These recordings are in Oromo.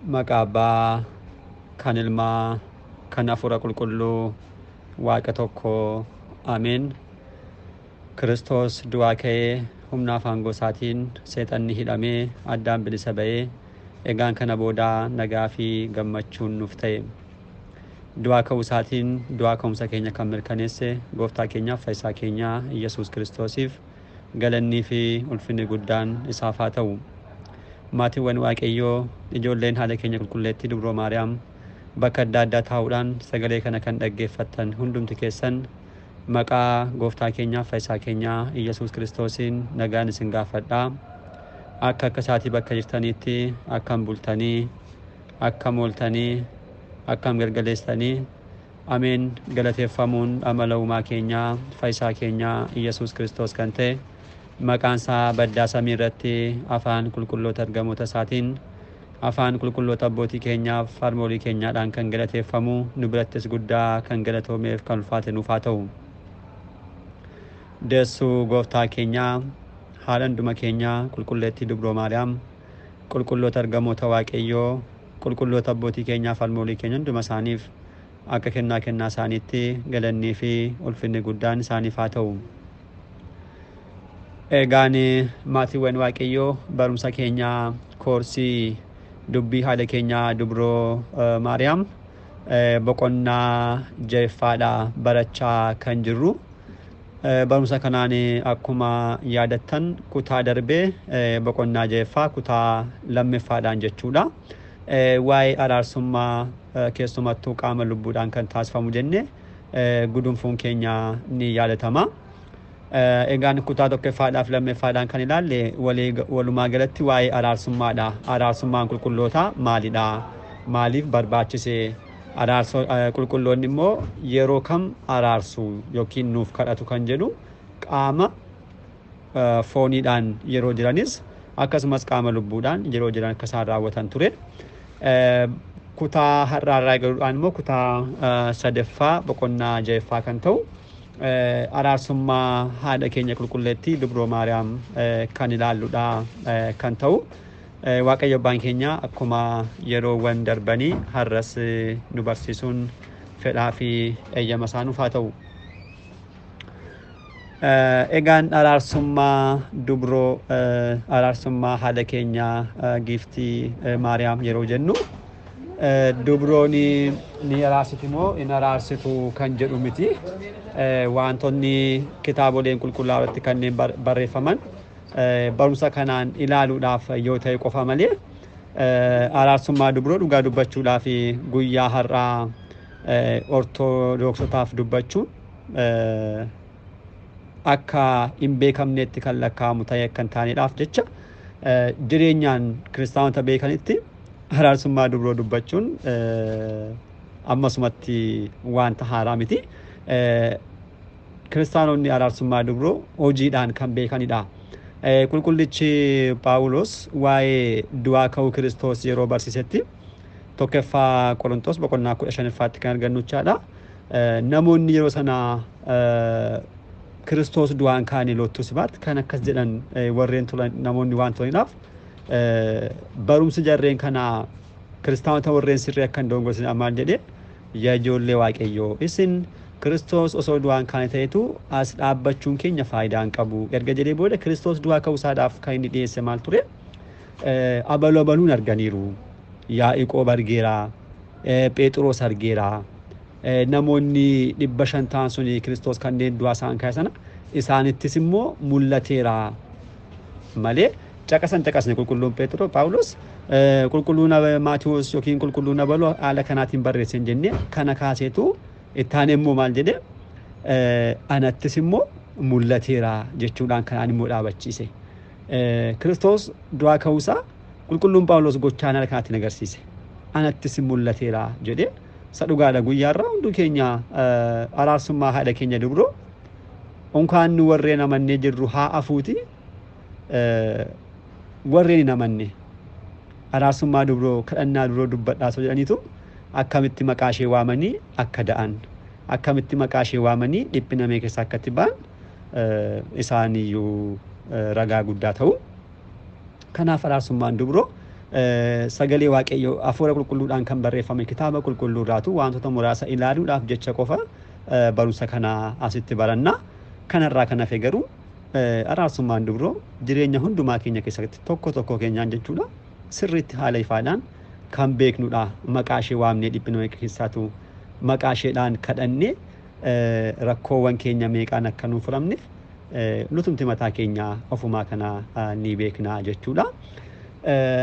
maqaa abbaa kan ilmaa kan afuura qulqulluu waaqa tokko ameen kiristoos du'aa ka'ee humna afaan gosaatiin seexanni hidhamee addaan bilisa ba'ee egaan kana boodaa nagaa fi gammachuun nuuf ta'e du'aa ka'uu isaatiin du'aa ka'umsa keenya kan mirkaneesse gooftaa keenyaaf faayisaa keenyaa yesus kiristoosiif galannii fi ulfinni guddaan isaafaa ta'uu. ta'u. maatiiwwan waaqayyoo ijoolleen haala keenya qulqulleetti dubroo maariyaam bakka adda addaa taa'uudhaan sagalee kana kan dhaggeeffattan hundumtu keessan maqaa gooftaa keenyaa faayisaa keenyaa iyyasuus kiristoosiin nagaan isin gaafadhaa akka akka isaatii bakka jirtaniitti akkam bultanii akkam ooltanii akkam gargaleessanii ameen galateeffamuun ama uumaa keenyaa faayisaa keenyaa iyyasuus kiristoos kan ta'e maqaan isaa baddaa samii irratti afaan qulqulloota argamoota isaatiin afaan qulqulloota abbootii keenyaaf harmoolii keenyaadhaan kan galateeffamu nu birattis guddaa kan galatoomeef kan ulfaate haa ta'u. Deessuu gooftaa keenyaa haadha hunduma keenyaa qulqulleettii dubroo maariyaam qulqulloota argamoota waaqayyoo qulqulloota abbootii keenyaaf harmoolii keenya hunduma isaaniif akka kennaa kennaa isaaniitti galannii fi ulfinni guddaan isaaniif ta'u. Egaan maatiiwwan Waaqayyoo barumsa keenya koorsii dubbii haala keenyaa Dubroo e, Maariyaam e, boqonnaa jeeffaadha barachaa kan jirru. E, barumsa kanaan akkuma yaadattan kutaa darbee boqonnaa jeeffaa kutaa lammeffaadhaan jechuudha. Waa'ee araarsummaa keessumattuu qaama lubbuudhaan kan taasifamu jenne gudunfuun keenyaa ni yaadatama. Eh, egaan kutaa tokkoffaadhaaf lammeeffaadhaan kan ilaalle walumaa galatti waa'ee araarsummaadha. araarsummaan qulqullootaa maalidha maaliif barbaachise eh, qulqulloonni immoo yeroo kam araarsu yookiin nuuf kadhatu kan jedhu qaama eh, fooniidhaan yeroo jiranis akkasumas qaama lubbuudhaan yeroo jiran akka raawwatan ture kutaa har'aarraa galuudhaan immoo kutaa sadeffaa boqonnaa jeeffaa kan ta'u Eh, araarsummaa haadha keenya qulqulleetti dubroo maariyaam eh, kan ilaalludha eh, kan ta'u waaqayyo abbaan keenya akkuma yeroo wan darbanii har'as nu barsiisuun fedhaa fi eeyyama isaa haa ta'u. Egaan araarsummaa dubroo araarsummaa haadha keenya giiftii maariyaam yeroo jennu Eh, dubroon ni araarsitu moo hin araarsitu kan jedhu miti eh, wantoonni kitaaboleen qulqullaa irratti kanneen barreeffaman eh, barumsa kanaan ilaaluudhaaf yoo ta'e qofa malee araarsummaa dubroo dhugaa dubbachuudhaaf guyyaa har'aa ortodoksotaaf dubbachuun akka hin beekamneetti kan lakkaa'amu ta'e akka hin taaneedhaaf jecha jireenyaan kiristaanota beekanitti Araarsummaa dubroo dubbachuun ammasumatti wanta haaraa miti. Kiristaanonni araarsummaa dubroo hojiidhaan kan beekanidha. Qulqullichi Paawulos waa'ee du'aa ka'uu Kiristoos yeroo barsiisetti tokkoffaa qorontoos boqonnaa kudha shanaffaatti kan argannu jechaadha. Namoonni yeroo sana Kiristoos du'aan kaanii lottuu sibaatti kan akkas jedhan warreen turan namoonni waan turaniidhaaf barumsa jarreen kanaa kiristaanota warreen sirree akka hin doongosin ammaan jedhee yaa ijoollee waaqayyoo isin kiristoos osoo du'aan kaane ta'etu as dhaabbachuun keenya faayidaan qabu erga jedhee booda kiristoos du'aa ka'uusaadhaaf kan inni dhiyeesse maal ture abalu abaluun arganiiru yaa iqoo argeera phexros argeera namoonni dhibba shantaan sun kiristoos kanneen du'aa isaan kaa'e sana isaanittis immoo mul'ateera malee caqasan caqasne qulqulluun petero paa'ulos qulqulluun amaatioos yookiin qulqulluu nabalo haala kanaatiin barreessin jennee kana kaasetu itti immoo maal jedhe anattis immoo mul'ateera jechuudhaan kanan immoo dhaabachiise. Kiristoos du'aa ka'usaa qulqulluun paa'ulos gochaan haala kanaatiin agarsiise aanattis mul'ateera jedhee sadhugaa dha guyyaarraa hunduu keenyaa araarsummaa haadha keenyaa dugdoo unkaanuu warreen amannee jirru haa afuuti. warreen hin amanne araasummaa dubroo kadhannaa dubroo dubbadhaa soo jedhaniitu akkamitti maqaa ishee waamanii akka da'an akkamitti maqaa ishee waamanii dhiphina mee keessaa akkatti ba'an isaaniyyuu ragaa guddaa ta'u. Kanaaf araasummaan dubroo sagalee waaqayyoo afuura qulqulluudhaan kan barreeffame kitaaba qulqulluurraatu wantoota muraasa ilaaluudhaaf jecha qofa barumsa kanaa asitti baranna. Kanarraa kan hafe garuu araarsummaan dubroo jireenya hundumaa keenya keessatti tokko tokko keenyaan jechuudha sirriitti haala ifaadhaan kan beeknudha maqaashee waamne waamnee dhiphina keessaatu maqaa kadhannee e, rakkoowwan keenya meeqaan akka nuuf furamneef nutumti e, mataa keenya ofumaa kanaa e, ni beekna jechuudha.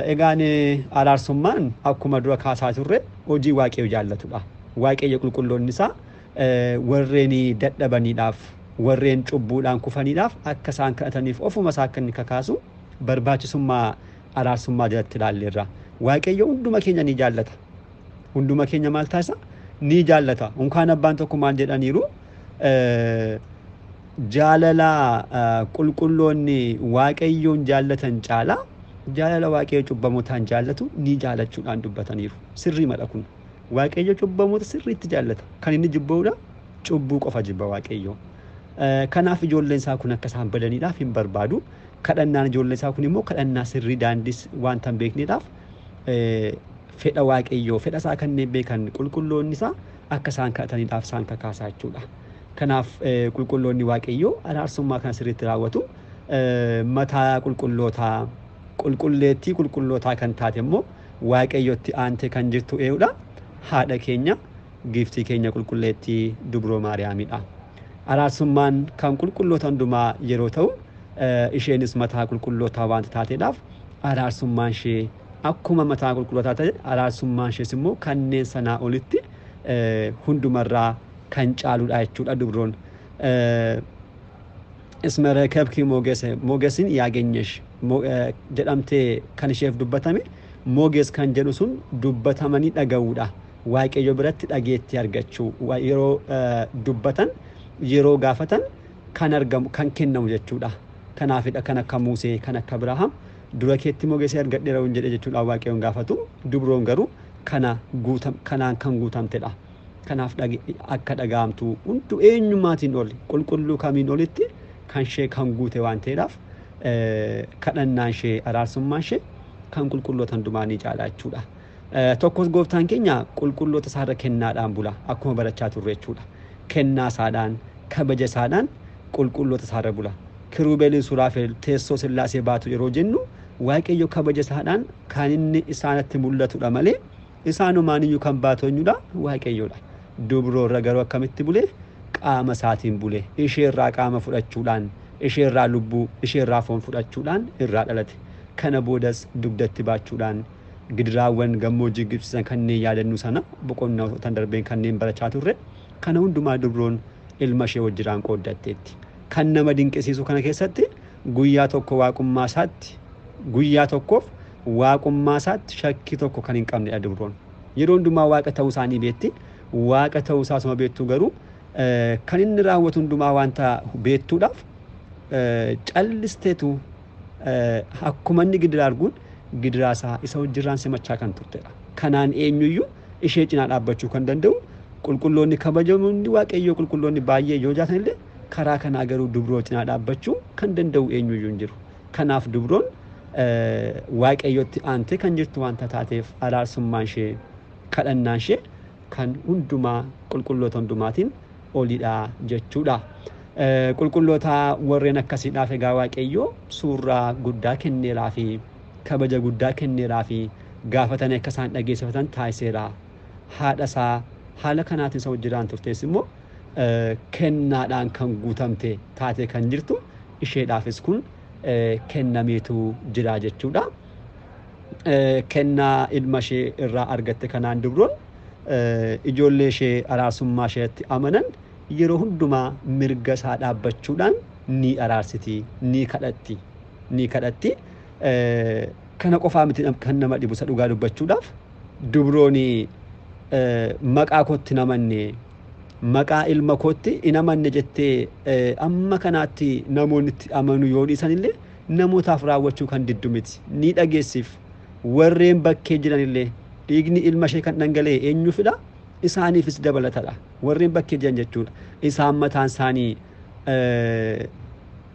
Egaan araarsummaan akkuma dura kaasaa turre hojii waaqayyo jaallatudha. Waaqayyo qulqulloonni isaa warreen dadhabaniidhaaf ወሬን ጩቡዳን ኩፈኒዳፍ አከሳን ከእተኒፍ ኦፉ መሳከን ከካሱ በርባች ሱማ አራር ሱማ ደትላል ራ ዋቀየ ሁንዱ መኬኛ ኒጃለተ ሁንዱ መኬኛ ማልታሳ ኒጃለተ እንኳን አባንተ ኩማን ጀዳኒሩ ጃለላ ቁልቁሎኒ ዋቀየውን ጃለተን ጫላ ጃለላ ዋቀየ ጩበሞታን ጃለቱ ኒጃለቹ አንዱበተኒሩ ስሪ መለኩን ዋቀየ ጩበሞት ስሪ ትጃለተ ከኒን ጅበውዳ ጩቡ ቆፋ ጅበ Kanaaf ijoolleen isaa kun akka isaan badaniidhaaf hin barbaadu. Kadhannaan ijoollee isaa kun immoo kadhannaa sirrii daandis waan tan beekneedhaaf fedha waaqayyoo fedha isaa kanneen beekan qulqulloonni isaa akka isaan kadhataniidhaaf isaan kakaasaa jechuudha. Kanaaf qulqulloonni waaqayyoo araarsummaa kana sirriitti raawwatu mataa qulqullootaa qulqulleettii qulqullootaa kan taate immoo waaqayyotti aantee kan jirtu eeyudha. Haadha keenya giiftii keenya qulqulleettii dubroo maariyaamidha. Araarsummaan kan qulqulloota hundumaa yeroo ta'u isheenis mataa qulqullootaa waan taateedhaaf araarsummaan ishee akkuma mataa qulqullootaa ta'e araarsummaan ishees immoo kanneen sanaa olitti hundumarraa kan caaludha jechuudha dubroon. Ismere kebki moogesin yaagenyesh jedhamtee kan isheef dubbatame mooges kan jedhu sun dubbatamanii dhaga'uudha. Waaqayyo biratti dhageetti argachuu yeroo dubbatan yeroo gaafatan kan argamu kan kennamu jechuudha. Kanaafidha kan akka Musee kan akka Abirahaam dura keetti mogeesee argadheera hin jedhe jechuudha waaqayyoon gaafatu dubroon garuu kanaan kan guutamtedha. Kanaaf akka dhaga'amtu hundu eenyummaatiin oli qulqulluu kamiin olitti kan ishee kan guute waan ta'eedhaaf eh, kadhannaan ishee araarsummaan ishee kan qulqulloota hundumaanii caalaa jechuudha. Eh, tokkos gooftaan keenya qulqulloota isaarra kennaadhaan bula akkuma barachaa turre jechuudha. ከና ሳዳን ከመጀ ሳዳን ቁልቁሎ ተሳረቡላ ክሩቤልን ሱራፌል ቴሶ ስላሴ ባቱ የሮ ዋቄዮ ከመጀ ሳዳን ካንን እሳነት ሙለቱ ለመሌ እሳኑ ማንዩ ከንባቶኙ ላ ዋቄዮ ላ ዱብሮ ረገሮ ከምት ቡሌ ቃመ ሳቲን ቡሌ እሽራ ቃመ ፉዳችሁላን እሽራ ልቡ እሽራ ፎን ፉዳችሁላን እራ ጠለት ከነቦደስ ዱግደት ባችሁላን ግድራ ወን ገሞ ጅግብ ከኔ ያደኑ ሰና በቆናው ተንደርቤን ከኔን በረቻቱ kana hundumaa dubroon ilma ishee hojjiraan qooddatteetti. Kan nama dinqisiisu kana keessatti guyyaa tokko waaqummaa isaatti guyyaa tokkoof waaqummaa isaatti shakkii tokko kan hin qabnedha dubroon. Yeroo hundumaa waaqa ta'uu isaanii beetti waaqa ta'uu isaasuma beektu garuu eh, kan inni raawwatu hundumaa wanta beettuudhaaf eh, callisteetu eh, akkumanni gidiraa arguun arguun gidiraasaa isa hojjirraan simachaa kan turtedha. Kanaan eenyuyyuu ishee cinaa dhaabbachuu kan danda'u qulqulloonni kabajamoonni waaqayyoo qulqulloonni baay'ee yoo jaatanillee karaa kanaa garuu dubroo cinaa dhaabbachuu kan danda'u eenyuyyuu hin jiru kanaaf dubroon eh, waaqayyotti aantee kan jirtu wanta taateef alaarsummaan ishee kadhannaan ishee kan hundumaa qulqulloota hundumaatiin olidha jechuudha. Eh, qulqulloota warreen akkasiidhaaf egaa waaqayyoo suuraa guddaa kenneeraa fi kabaja guddaa kenneeraa fi gaafatanii akka isaan dhageessifatan taasiseera. Haadha isaa haala kanaatiin isa hojjetaan turtees immoo e, kennaadhaan kan guutamte taatee kan jirtu isheedhaafis kun e, kennameetu jira jechuudha. E, kennaa ilma ishee irraa argatte kanaan dubroon ijoollee ishee araarsummaa isheetti amanan yeroo hundumaa mirga isaa dhaabbachuudhaan ni araarsiti, ni kadhatti, Kana qofaa miti kan nama dhibu dhugaa dubbachuudhaaf dubroonii maqaa kootti namanne maqaa ilma kootti inamanne jettee amma kanaatti namoonni itti amanu yoo dhiisanillee namootaaf raawwachuu kan diddu miti ni dhageessiif warreen bakkee jiranillee dhiigni ilma ishee kan dhangala'e eenyu fidha isaaniifis dabalatadha warreen bakkee jiran jechuudha isaan mataan isaanii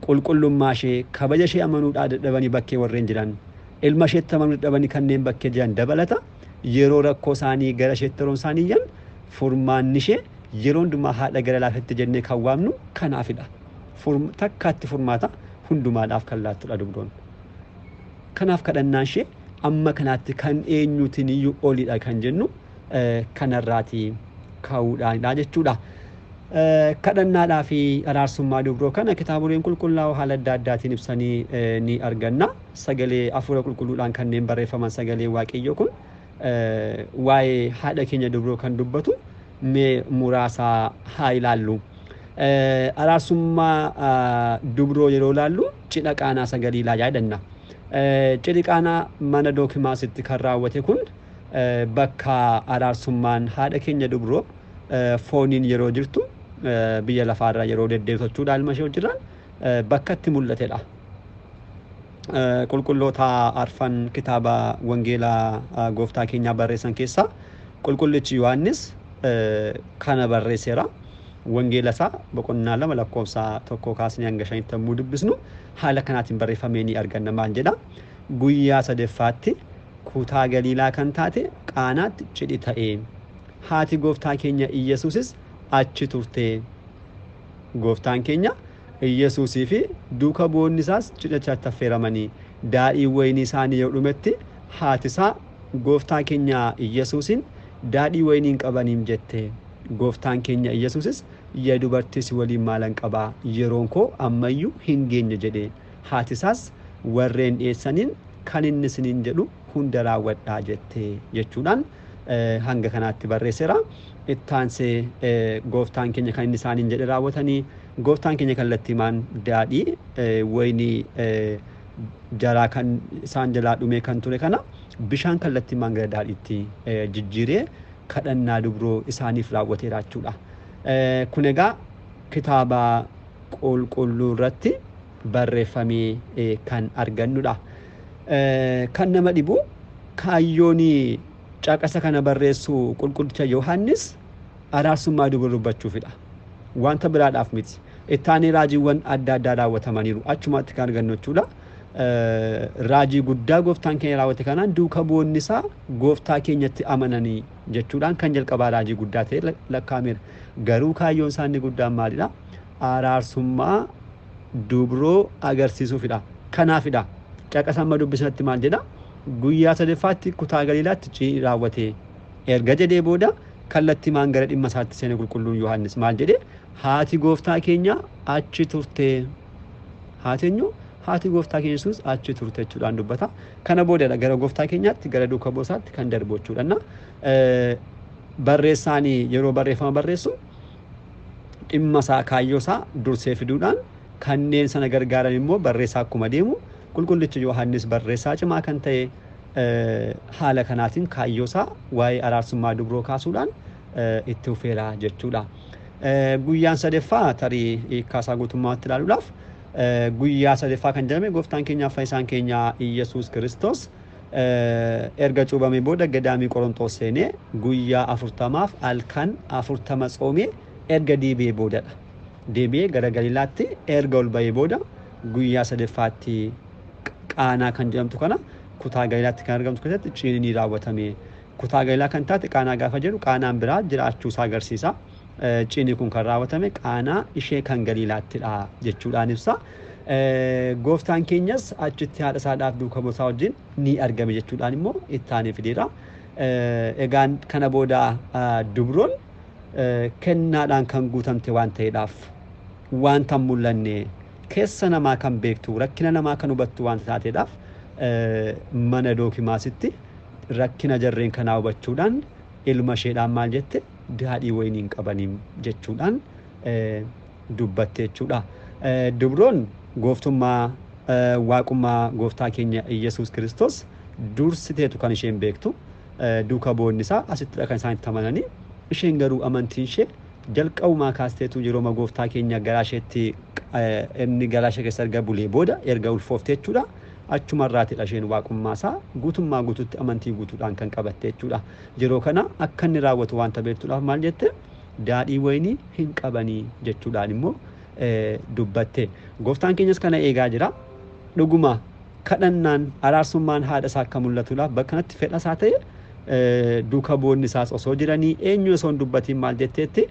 qulqullummaa ishee kabaja ishee amanuudhaa dadhabanii bakkee warreen jiran ilma isheetti amanuu dadhabanii kanneen bakkee jiran dabalata. yeroo rakkoo isaanii gara isheetti yeroon isaanii yan furmaanni ishee yeroo hundumaa haadha gara laafetti jennee kan waamnu kanaafidha. Takkaatti furmaata hundumaadhaaf kan laattuudha dubroon Kanaaf kadhannaan ishee amma kanaatti kan eenyuutiin iyyuu oliidha kan jennu eh, kanarraati kaa'uudhaanidha jechuudha. Eh, Kadhannaadhaa fi araarsummaa dubroo kana kitaaboleen qulqullaa'oo haala adda addaatiin ibsanii eh, ni arganna. Sagalee afuura qulqulluudhaan kanneen barreeffaman sagalee waaqiyyoo kun. Eh, waa'ee haadha keenya dubroo kan dubbatu mee muraasaa haa ilaallu. Eh, Araarsummaa ah, dubroo yeroo ilaallu cidha qaanaa sagalii ilaalaa jedhanna. Eh, Cidhi qaanaa mana dookimaasitti kan raawwate kun bakka araarsummaan haadha keenya dubroo fooniin yeroo jirtu biyya lafaarra yeroo deddeebitachuudhaan mashee hojjetan bakkatti itti mul'atedha. qulqulloota arfan kitaaba wangeelaa gooftaa keenyaa barreessan keessaa qulqullichi Yohaannis kana barreesseera. Wangeela isaa boqonnaa lama lakkoofsaa tokko kaasnee hanga shanitti dubbisnu haala kanaatiin barreeffamee ni arganna jedha. Guyyaa sadeffaatti kutaa galiilaa kan taate qaanaatti cidhi ta'e. Haati gooftaa keenya iyyesuusis achi turte. Gooftaan keenya yesuusii fi duuka bu'oonni isaas cidhachaa affeeramanii daadhii wayinii isaanii yoo dhumetti haatisaa gooftaa keenya yesuusin daadhii wayiniin qabanii jette gooftaan keenya yesuusis yaa dubartiis waliin maalan qabaa yeroon koo ammayyuu hin geenye jedhe haatisaas warreen dhiyeessaniin kan inni sinin jedhu hunda raawwadhaa jette jechuudhaan eh, hanga kanaatti barreesseera ittaansee eh, gooftaan keenya kan inni isaaniin jedhe raawwatanii gooftaan keenya kallattii maan daadhii eh, wayinii eh, isaan jalaa dhumee kan ture kana bishaan kallattii maan gara daadhiitti eh, jijjiiree kadhannaa dubroo isaaniif raawwatee jechuudha. Kun egaa kitaaba qulqulluu irratti barreeffamee kan argannudha. Kan nama dhibu kaayyoon caqasa kana barreessu qulqullicha Yohaannis araarsummaa dubarri dubbachuufidha. wanta biraadhaaf miti ittaanii raajiiwwan adda addaa raawwatamaniiru achumatti kan argannu jechuudha. Raajii guddaa gooftaan keenya raawwate kanaan duuka boonnisaa gooftaa keenyatti amananii jechuudhaan kan jalqabaa raajii guddaa ta'e lakkaameera. Garuu kaayyoon isaanni guddaan maalidha? Araarsummaa dubroo agarsiisuufidha. Kanaafidha. caqasamma amma dubbisanatti maal jedha? Guyyaa sadaffaatti kutaa galiilaatti raawwate. Erga jedhee booda kallatti maan gara dhimma isaatti seene qulqulluun Yohaannis maal jedhe haati gooftaa keenya achi turte haati eenyu haati gooftaa keenya yesuus achi turte jechuudhaan dubbata kana boodadha gara gooftaa keenyaatti gara duuka boosaatti kan darbu jechuudhanna barreessaan yeroo barreeffama barreessu dhimma isaa kaayyoo isaa dursee fiduudhaan kanneen sana gargaaran immoo barreessaa akkuma deemu qulqullicha Yohaannis barreessaa cimaa kan ta'e haala kanaatiin kaayyosaa waa'ee araarsummaa dubroo kaasuudhaan e, itti ufeera jechuudha. E, guyyaan sadeeffaa tarii hiikkaasaa e, guutummaatti ilaaluudhaaf guyyaa sadeeffaa kan jedhame gooftaan keenyaaf isaan keenya Iyyasuus Kiristoos erga cuubamee booda gadaamii Qorontoos guyyaa afurtamaaf halkan afurtama tsoomee erga deebi'ee boodadha. Deebi'ee gara Galilaatti erga ol ba'ee booda guyyaa sadeffaatti qaanaa kan jedhamtu kana kutaa ga'ilaatti kan argamtu keessatti ciini ni raawwatame. Kutaa ga'ilaa kan taate qaanaa gaafa jedhu qaanaan biraa jiraachuu isaa agarsiisa. Ciini kun kan raawwatame qaanaa ishee kan galiilaattidha jechuudhaan ibsa. Gooftaan keenyas achitti haadha isaadhaaf duuka bosaa wajjin ni argame jechuudhaan immoo ittaanii fideera. Egaan kana booda dubroon kennaadhaan kan guutamte waan ta'eedhaaf waan tan mul'anne keessa namaa kan beektu rakkina namaa kan hubattu waan taateedhaaf mana dookimaasitti rakkina jarreen kanaa hubachuudhaan ilma isheedhaan maal jette daadhii wayiniin qabaniin jechuudhaan dubbatte jechuudha. Dubroon gooftummaa waaqummaa gooftaa keenya yesus Kiristoos dursiteetu kan isheen beektu duuka boonnisaa asittidha kan isaan itti amananii isheen garuu amantiin ishee jalqabumaa kaasiteetu yeroo gooftaa keenya garaa isheetti inni garaa ishee keessa erga bulee booda erga ulfoofte jechuudha. achuma irraatidha isheen waaqummaa isaa guutummaa guututti amantii guutuudhaan kan qabatte jechuudha. Yeroo kana akka inni raawwatu wanta beektuudhaaf maal jette daadhii wayinii hin qabanii jechuudhaan immoo e, dubbatte. Gooftaan keenyas kana eegaa jira. Dhuguma kadhannaan araarsummaan haadha isaa akka mul'atuudhaaf bakka kanatti fedha isaa ta'e e, duuka boonni isaas osoo jiranii eenyu osoo hin dubbatiin maal jetteetti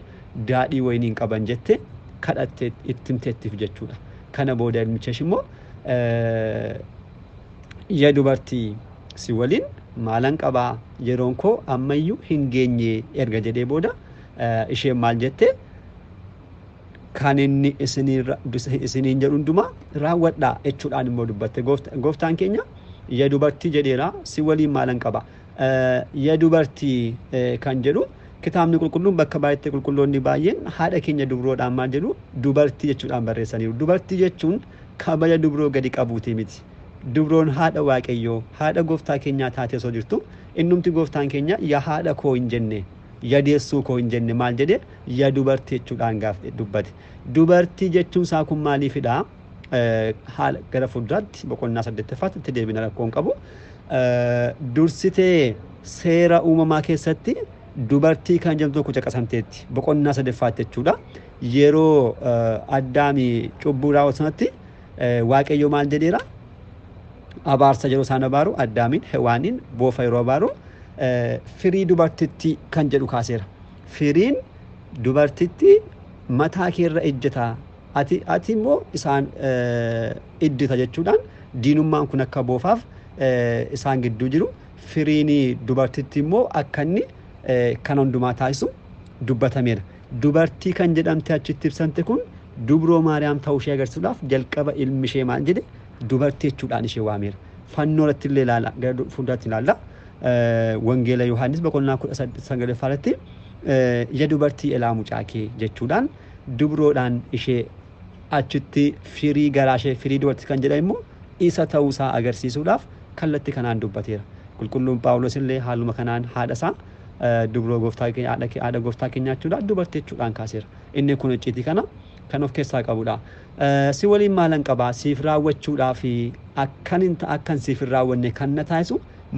daadhii wayinii hin qaban jette kadhattee ittimteettiif jechuudha. Kana booda ilmichas immoo e, Ya dubartii si waliin maalan qabaa yeroon koo ammayyuu hin erga jedhee booda isheen maal jette kan inni isiniin jedhu hundumaa raawwadhaa jechuudhaan immoo dubbatte gooftaan keenya ija dubartii jedheera si waliin maalan qaba ija dubartii kan jedhu kitaabni qulqulluun bakka baay'eetti qulqulloonni baay'een haadha keenya dubroodhaan maal jedhu dubartii jechuudhaan barreessaniiru dubartii jechuun kabaja dubroo gadi qabuuti miti dubroon haadha waaqayyoo haadha gooftaa keenyaa taatee osoo jirtu innumti gooftaan keenya yaa haadha koo hin jenne deessuu koo hin jenne maal jedhe yaa dubartii jechuudhaan gaaf dubbate dubartii jechuun isaa kun maaliifidha haala gara fulduraatti boqonnaa saddeettaffaatti itti deebina rakkoon qabu dursitee seera uumamaa keessatti dubartii kan jedhamtu tokko caqasamteetti boqonnaa sadeffaatti jechuudha yeroo addaami cubbuu sanatti waaqayyo maal jedheera abaarsa jedhu isaan abaaru addaamiin hewaaniin boofa yeroo abaaru firii dubartittii kan jedhu kaaseera. Firiin dubartittii mataa keerra ejjeta ati ati immoo isaan iddita jechuudhaan diinummaan kun akka boofaaf isaan gidduu jiru firiin dubartittii immoo akka inni kan hundumaa taasisu dubbatameera. Dubartii kan jedhamte achitti ibsamte kun dubroo maariyaam ta'uu ishee agarsiisuudhaaf jalqaba ilmi ishee maal jedhe dubartii jechuudhaan ishee waameera. Fannoo irratti illee ilaala. Gara fuulduraatti ilaalla. Wangeela Yohaannis boqonnaa kudha sagaleffaa dubartii elaamu caakee jechuudhaan dubroodhaan ishee achitti firii garaa ishee firii dubartii kan jedhan immoo isa ta'uusaa agarsiisuudhaaf kallatti kanaan dubbateera. Qulqulluun Paawulos illee haaluma kanaan haadha isaa dubroo gooftaa keenya haadha gooftaa keenya jechuudhaan dubartii jechuudhaan kaaseera. Inni kun icciitii kana kan of keessaa qabudha. Si waliin maalan qabaa siif raawwachuudhaaf akkanin akkan siif hin raawwanne kan na taasisu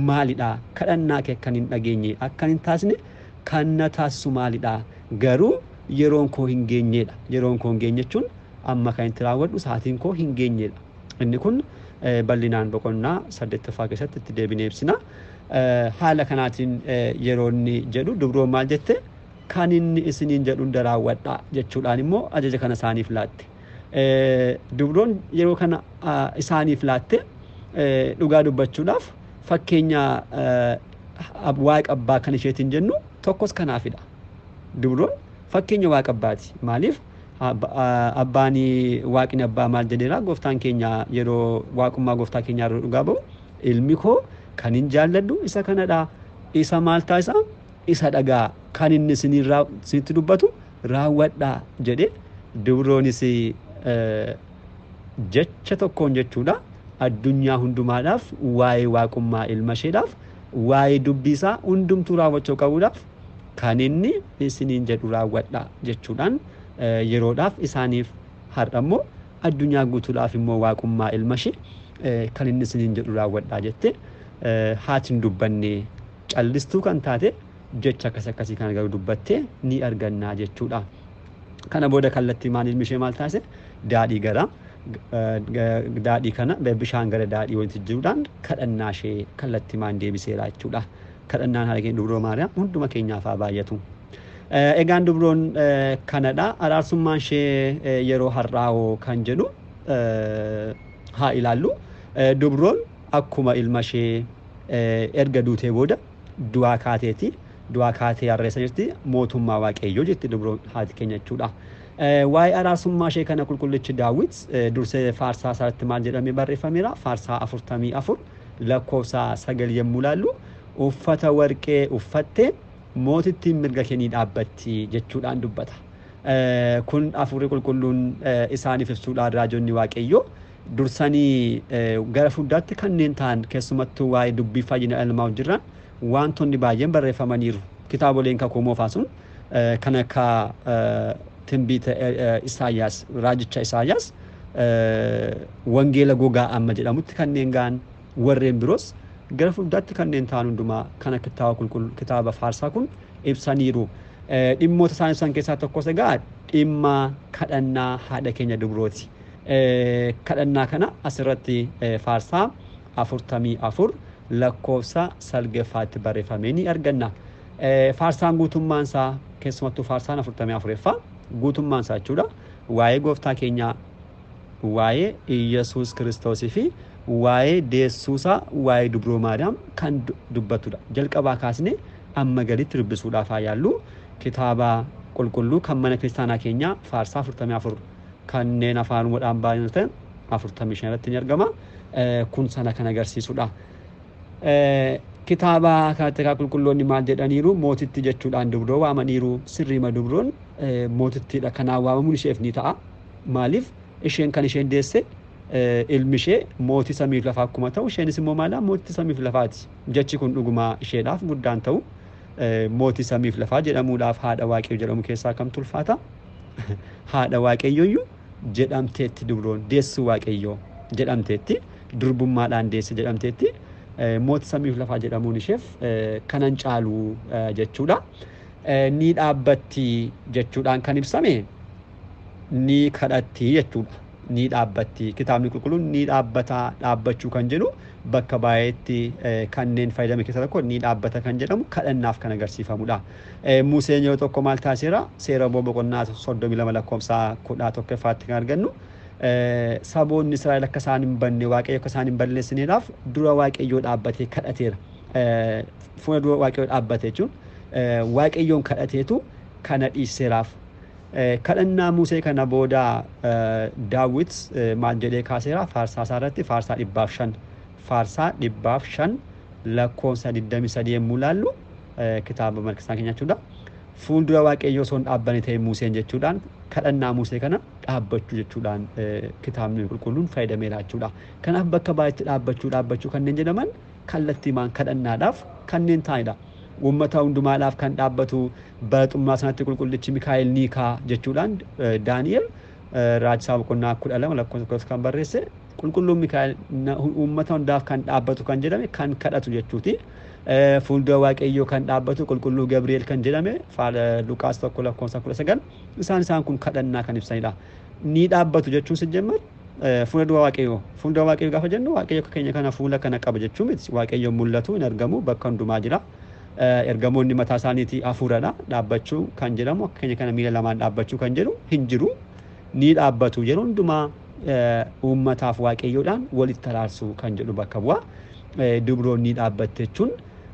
maalidha? Kadhannaa kee akkan hin dhageenye akkan hin taasine kan na taasisu maalidha? Garuu yeroon koo hin geenyedha. Yeroon koo hin geenye jechuun amma kan itti raawwadhu sa'aatiin koo hin geenyedha. Inni kun bal'inaan boqonnaa saddeettaffaa keessatti itti deebinee ibsina. Haala kanaatiin yeroonni jedhu dubroon maal jette? kan inni isiniin jedhu hunda raawwadhaa jechuudhaan immoo ajaja kana isaaniif laatte. Dubroon yeroo kana isaaniif laatte dhugaa dubbachuudhaaf fakkeenyaa waaqabbaa abbaa kan isheetiin jennu tokkos kanaafidha. Dubroon fakkeenya waaqabbaati abbaati. Maaliif abbaan waaqni abbaa maal jedheeraa gooftaan keenyaa yeroo waaqummaa gooftaa keenyaa yeroo dhugaa bahu ilmi koo kan hin jaalladhu isa kanadha. Isa maal taasisaa? Isa dhagaa kan inni isinitti dubbatu raawwadhaa jedhee dubroonis eh, jecha tokkoon jechuudha addunyaa hundumaadhaaf waa'ee waaqummaa ilma isheedhaaf waa'ee dubbisaa hundumtuu raawwachuu qabuudhaaf kan inni isiniin jedhu raawwadhaa jechuudhaan eh, yeroodhaaf isaaniif har'ammoo addunyaa guutuudhaaf immoo waaqummaa ilma ishee eh, kan inni isiniin jedhu raawwadhaa jettee haatiin dubbanne callistuu kan taate jecha akkas akkasii kana garuu dubbattee ni argannaa jechuudha. Kana booda kallattii maaliin ishee maal taasise daadhii gara daadhii kana bishaan gara daadhii walitti jiruudhaan kadhannaa ishee kallattii maan deebiseera jechuudha. Kadhannaan haala keenya dubroo maariyaam hunduma keenyaafaa baay'atu. Eh, egaan dubroon eh, kanadha. Araarsummaan ishee eh, yeroo harraa'oo kan jedhu haa ilaallu. Dubroon akkuma ilma ishee erga duutee booda du'aa kaateetii du'aa kaatee harreessa jirti mootummaa waaqayyoo jetti dubroon haati keenya jechuudha. Eh, waa'ee araasummaa ishee kana qulqullichi daawwit eh, dursee faarsaa isaatti maal jedhamee barreeffameera faarsaa afurtamii afur lakkoofsa sagal yommuu laallu uffata warqee uffatte mootitti mirga kennii dhaabbatti jechuudhaan dubbata. Eh, kun afurii qulqulluun isaaniif ibsuudhaan raajonni waaqayyoo dursanii gara fuddaatti kanneen ta'an keessumattuu waa'ee dubbii fayyina dhala jiran. wantoonni baay'een barreeffamaniiru kitaaboleen kakuu moofaa sun eh, kan akka eh, tinbiita eh, Isaayyaas raajicha Isaayyaas wangeela gogaa amma jedhamutti kanneen ga'an warreen biroos gara fuuldaatti kanneen ta'an hundumaa kana kitaaba qulqulluu kitaaba faarsaa kun ibsaniiru. Dhimmoota isaan ibsan keessaa tokko ga'a dhimma kadhannaa haadha keenya dubrooti. Kadhannaa kana asirratti faarsaa afurtamii afur. lakkoofsa salgaffaatti barreeffamee ni arganna. Faarsaan guutummaan isaa keessumattuu faarsaan afurtamii afureffaa guutummaan isaa jechuudha. Waa'ee gooftaa keenyaa waa'ee Yesuus kiristoosii fi waa'ee deessuusaa waa'ee dubroo kan dubbatudha. Jalqabaa kaasnee amma galitti dubbisuudhaaf yaallu kitaaba qulqulluu kan mana kiristaanaa keenyaa faarsaa afurtamii afur kanneen afaanumadhaan baay'inatan afurtamii shan irratti Kun sana kan agarsiisudha. kitaaba kaateraa qulqulloonni maal jedhaniiru mootitti jechuudhaan dubroo waamaniiru sirriima dubroon eh, mootittiidha kanaan waamamuun isheef ni ta'a maaliif isheen kan isheen deesse eh, ilmi ishee mootii samiif lafaa akkuma ta'u isheenis immoo maala mootii samiif lafaati jechi kun dhugumaa isheedhaaf guddaan ta'u eh, mootii samiif lafaa jedhamuudhaaf haadha waaqayyo jedhamu keessaa kam tulfaata haadha waaqayyoyyuu jedhamteetti dubroon deessu waaqayyoo jedhamteetti durbummaadhaan deesse jedhamteetti Eh, moot samiif lafaa jedhamuun isheef eh, kanan caalu eh, jechuudha. Ni dhaabbatti jechuudhaan kan ibsame ni kadhatti jechuudha. Ni dhaabbatti kitaabni qulqulluun ni dhaabbataa dhaabbachuu kan jedhu bakka baay'eetti kanneen fayyadame keessa tokko ni dhaabbata kan jedhamu kadhannaaf kan agarsiifamudha. Museen yoo tokko maal taaseera seera boqonnaa soddomii lama lakkoofsa kudha tokkoffaatti kan argannu. Eh, saboonni Israa'el akka isaan hin banne waaqayyo akka isaan hin balleessineeraaf dura waaqayyoo dhaabbatee kadhateera. Eh, fuula dura waaqayyoo dhaabbate jechuun eh, waaqayyoon kadhateetu kana dhiiseeraaf. Kadhannaa Musee kana booda Daawit maal jedhee kaaseera faarsaa isaa irratti faarsaa dhibbaaf shan faarsaa dhibbaaf shan lakkoofsa 23 yemmuu laallu kitaaba malkisaa keenya jechuudha. fuuldura waaqayyoo soon dhaabbane ta'e Museen jechuudhaan kadhannaa Musee kana dhaabbachuu jechuudhaan e, kitaabni qulqulluun fayyadamee laachuudha. Kanaaf bakka baay'eetti dhaabbachuu dhaabbachuu kanneen jedhaman kallattiimaan kadhannaadhaaf kanneen ta'anidha. Uummata hundumaadhaaf kan dhaabbatu baraxummaa sanatti qulqullichi Mikaayil Niikaa jechuudhaan e, Daani'el e, raajisaa boqonnaa kudha lama lakkoofsa kan barreesse qulqulluun Mikaa'el uummata hundaaf kan dhaabbatu kan jedhame kan kadhatu jechuuti. fuuldura waaqayyoo kan dhaabbatu qulqulluu gabrieel kan jedhame faala luqaas tokko lakkoofsa kudha sagal isaan isaan kun kadhannaa kan ibsanidha ni dhaabbatu jechuun si jemma fuuldura waaqayyoo fuuldura waaqayyoo gaafa jennu akka keenya kana fuula kana qaba jechuu miti waaqayyoon mul'atu hin argamu bakka hundumaa jira ergamoonni mataa isaaniiti hafuuradha dhaabbachuu kan jedhamu akka keenya kana miila lamaan dhaabbachuu kan jedhu hin jiru ni dhaabbatu yeroo hundumaa uummataaf waaqayyoodhaan walitti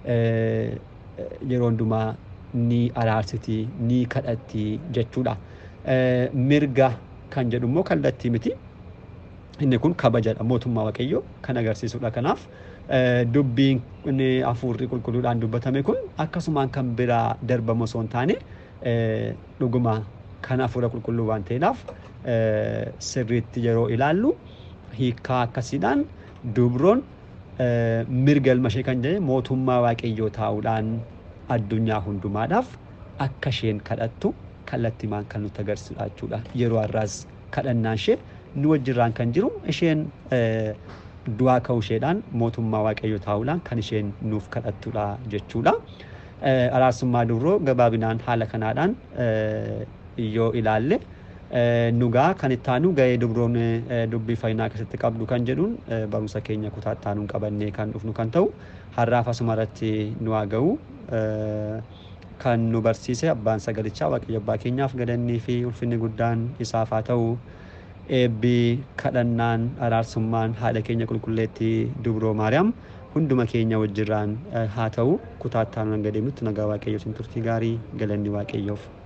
yeroo hundumaa ni araarsiti ni kadhatti jechuudha. Eh, mirga kan jedhu kallattii miti. Inni kun kabajadha mootummaa waqeyyo kan agarsiisudha. Kanaaf eh, dubbiin hafuurri qulqulluudhaan dubbatame kun akkasumaan kan biraa darbamu osoo hin taane eh, dhuguma kan hafuura qulqulluu waan ta'eedhaaf sirriitti yeroo ilaallu hiikaa akkasiidhaan dubroon Mirga ilma ishee kan jedhe mootummaa waaqayyoo taa'uudhaan addunyaa hundumaadhaaf akka isheen kadhattu kallattimaan kan nutti agarsiisu jechuudha. Yeroo arraas kadhannaan ishee nu wajjirraan kan jiru isheen eh, du'aa ka'uu isheedhaan mootummaa waaqayyoo taa'uudhaan kan isheen nuuf kadhattudha jechuudha. Eh, Araasummaa durroo gabaabinaan haala kanaadhaan eh, yoo ilaalle nugaa kan ittaanuu ga'ee dubroon eh, dubbii fayyinaa keessatti qabdu kan jedhuun eh, barumsa keenya kutaa ittaanuun qabannee kan dhufnu kan ta'u har'aaf asuma nu haaga'u eh, kan nu barsiise abbaan sagalichaa waaqayyo abbaa keenyaaf galannii fi ulfinni guddaan isaaf haa ta'u eebbii kadhannaan araarsummaan haadha keenya qulqulleetti dubroo maariyaam hunduma keenya wajjirraan haa ta'u kutaa ittaanuu hanga nagaa waaqayyootiin turtii gaarii galanni waaqayyoof.